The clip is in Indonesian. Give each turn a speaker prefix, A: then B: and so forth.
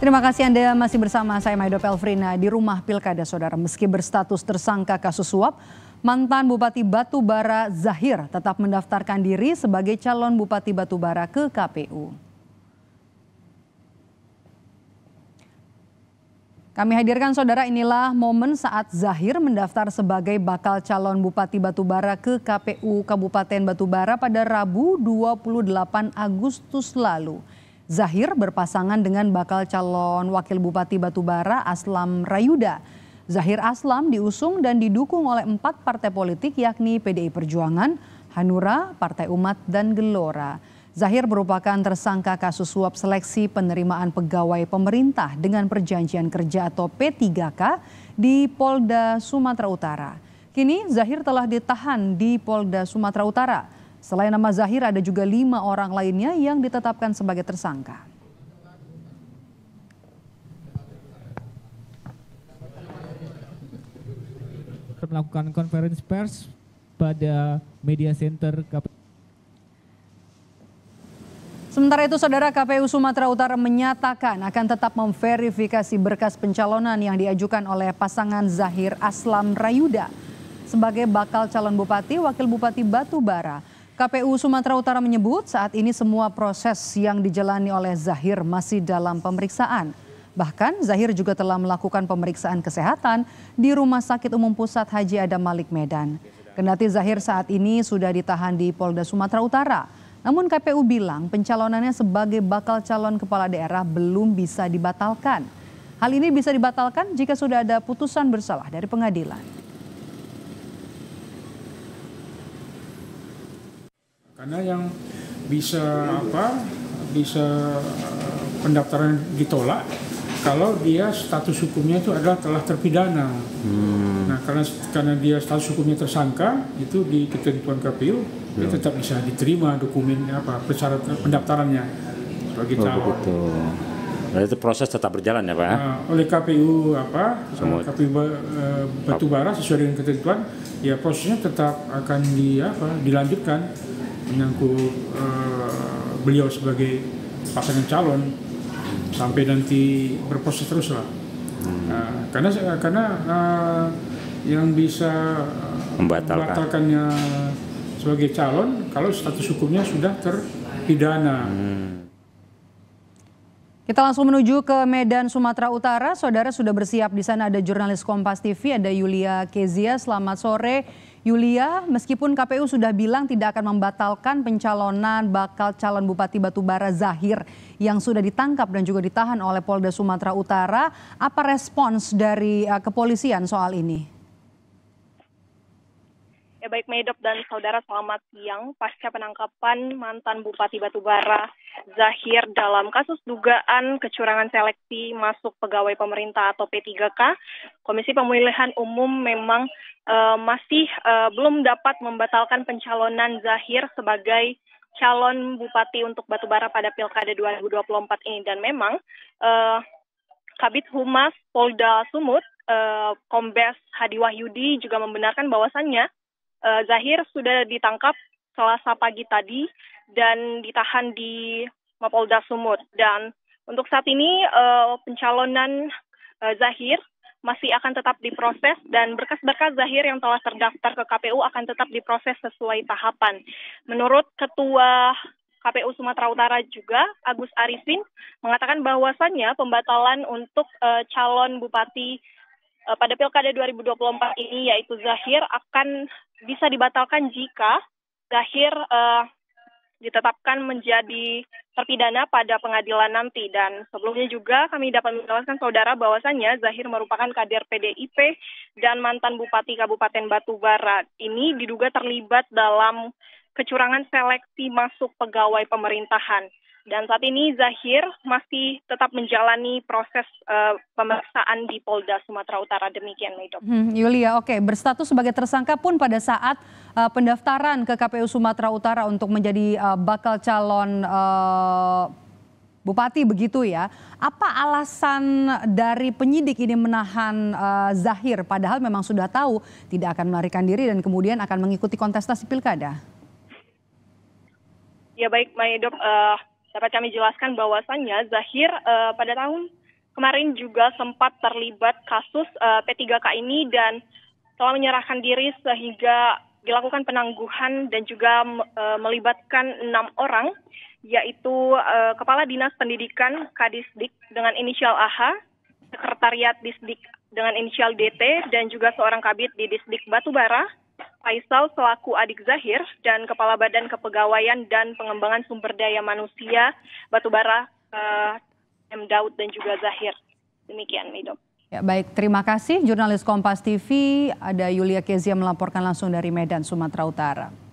A: Terima kasih Anda masih bersama saya Maido Pelfrina di rumah pilkada saudara. Meski berstatus tersangka kasus suap, mantan Bupati Batubara Zahir tetap mendaftarkan diri sebagai calon Bupati Batubara ke KPU. Kami hadirkan saudara inilah momen saat Zahir mendaftar sebagai bakal calon Bupati Batubara ke KPU Kabupaten Batubara pada Rabu 28 Agustus lalu. Zahir berpasangan dengan bakal calon Wakil Bupati Batubara Aslam Rayuda. Zahir Aslam diusung dan didukung oleh empat partai politik yakni PDI Perjuangan, Hanura, Partai Umat, dan Gelora. Zahir merupakan tersangka kasus suap seleksi penerimaan pegawai pemerintah dengan perjanjian kerja atau P3K di Polda Sumatera Utara. Kini Zahir telah ditahan di Polda Sumatera Utara. Selain nama Zahir, ada juga lima orang lainnya yang ditetapkan sebagai tersangka.
B: Melakukan konferensi pers pada media center KPU.
A: Sementara itu, Saudara KPU Sumatera Utara menyatakan akan tetap memverifikasi berkas pencalonan yang diajukan oleh pasangan Zahir Aslam Rayuda sebagai bakal calon bupati, wakil bupati Batubara KPU Sumatera Utara menyebut saat ini semua proses yang dijalani oleh Zahir masih dalam pemeriksaan. Bahkan Zahir juga telah melakukan pemeriksaan kesehatan di Rumah Sakit Umum Pusat Haji Adam Malik Medan. Kendati Zahir saat ini sudah ditahan di Polda Sumatera Utara. Namun KPU bilang pencalonannya sebagai bakal calon kepala daerah belum bisa dibatalkan. Hal ini bisa dibatalkan jika sudah ada putusan bersalah dari pengadilan.
B: Karena yang bisa apa bisa eh, pendaftaran ditolak kalau dia status hukumnya itu adalah telah terpidana. Hmm. Nah, karena karena dia status hukumnya tersangka itu di ketentuan KPU ya. dia hmm. tetap bisa diterima dokumennya apa persyaratan pendaftarannya bagi oh, calon. Oh, begitu. Nah, itu proses tetap berjalan ya, Pak? Ya? Nah, oleh KPU apa? Semut. Eh, KPU uh, eh, Batubara sesuai dengan ketentuan, ya prosesnya tetap akan di apa? dilanjutkan menyangkut uh, beliau sebagai pasangan calon sampai nanti berproses terus lah. Hmm. Uh, karena karena uh, yang bisa eh, membatalkan. membatalkannya sebagai calon kalau status hukumnya sudah terpidana. Hmm.
A: Kita langsung menuju ke Medan, Sumatera Utara. Saudara sudah bersiap di sana ada jurnalis Kompas TV, ada Yulia Kezia. Selamat sore. Yulia, meskipun KPU sudah bilang tidak akan membatalkan pencalonan bakal calon Bupati Batubara Zahir yang sudah ditangkap dan juga ditahan oleh Polda Sumatera Utara, apa respons dari eh, kepolisian soal ini?
C: baik Medok dan saudara selamat siang pasca penangkapan mantan Bupati Batubara Zahir dalam kasus dugaan kecurangan seleksi masuk pegawai pemerintah atau P3K. Komisi Pemilihan Umum memang uh, masih uh, belum dapat membatalkan pencalonan Zahir sebagai calon bupati untuk Batubara pada Pilkada 2024 ini dan memang uh, Kabit Humas Polda Sumut Kombes Hadi Wahyudi juga membenarkan bahwasannya uh, Zahir sudah ditangkap Selasa pagi tadi dan ditahan di Mapolda Sumut. Dan untuk saat ini uh, pencalonan uh, Zahir masih akan tetap diproses dan berkas-berkas Zahir yang telah terdaftar ke KPU akan tetap diproses sesuai tahapan. Menurut Ketua KPU Sumatera Utara juga Agus Arifin mengatakan bahwasannya pembatalan untuk uh, calon bupati Eh, pada pilkada 2024 ini yaitu Zahir akan bisa dibatalkan jika Zahir uh, ditetapkan menjadi terpidana pada pengadilan nanti dan sebelumnya juga kami dapat menjelaskan saudara bahwasannya Zahir merupakan kader PDIP dan mantan Bupati Kabupaten Batu Barat ini diduga terlibat dalam kecurangan seleksi masuk pegawai pemerintahan. Dan saat ini Zahir masih tetap menjalani proses uh, pemeriksaan di Polda Sumatera Utara. Demikian, Hmm,
A: Yulia, oke. Okay. Berstatus sebagai tersangka pun pada saat uh, pendaftaran ke KPU Sumatera Utara untuk menjadi uh, bakal calon uh, bupati begitu ya. Apa alasan dari penyidik ini menahan uh, Zahir? Padahal memang sudah tahu tidak akan melarikan diri dan kemudian akan mengikuti kontestasi pilkada.
C: Ya baik, Maidop, uh, eh, dapat kami jelaskan bahwasannya Zahir uh, pada tahun kemarin juga sempat terlibat kasus uh, eh, P3K ini dan telah menyerahkan diri sehingga dilakukan penangguhan dan juga uh, melibatkan enam orang yaitu uh, Kepala Dinas Pendidikan Kadisdik dengan inisial AH, Sekretariat Disdik dengan inisial DT dan juga seorang kabit di Disdik Batubara, Faisal selaku adik Zahir dan Kepala Badan Kepegawaian dan Pengembangan Sumber Daya Manusia Batubara eh, M. Daud dan juga Zahir. Demikian, Mido.
A: Ya, baik, terima kasih jurnalis Kompas TV, ada Yulia Kezia melaporkan langsung dari Medan, Sumatera Utara.